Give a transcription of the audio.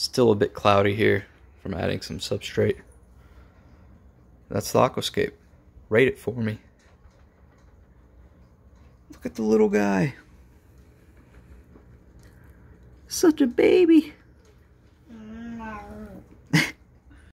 Still a bit cloudy here from adding some substrate. That's the aquascape. Rate it for me. Look at the little guy. Such a baby.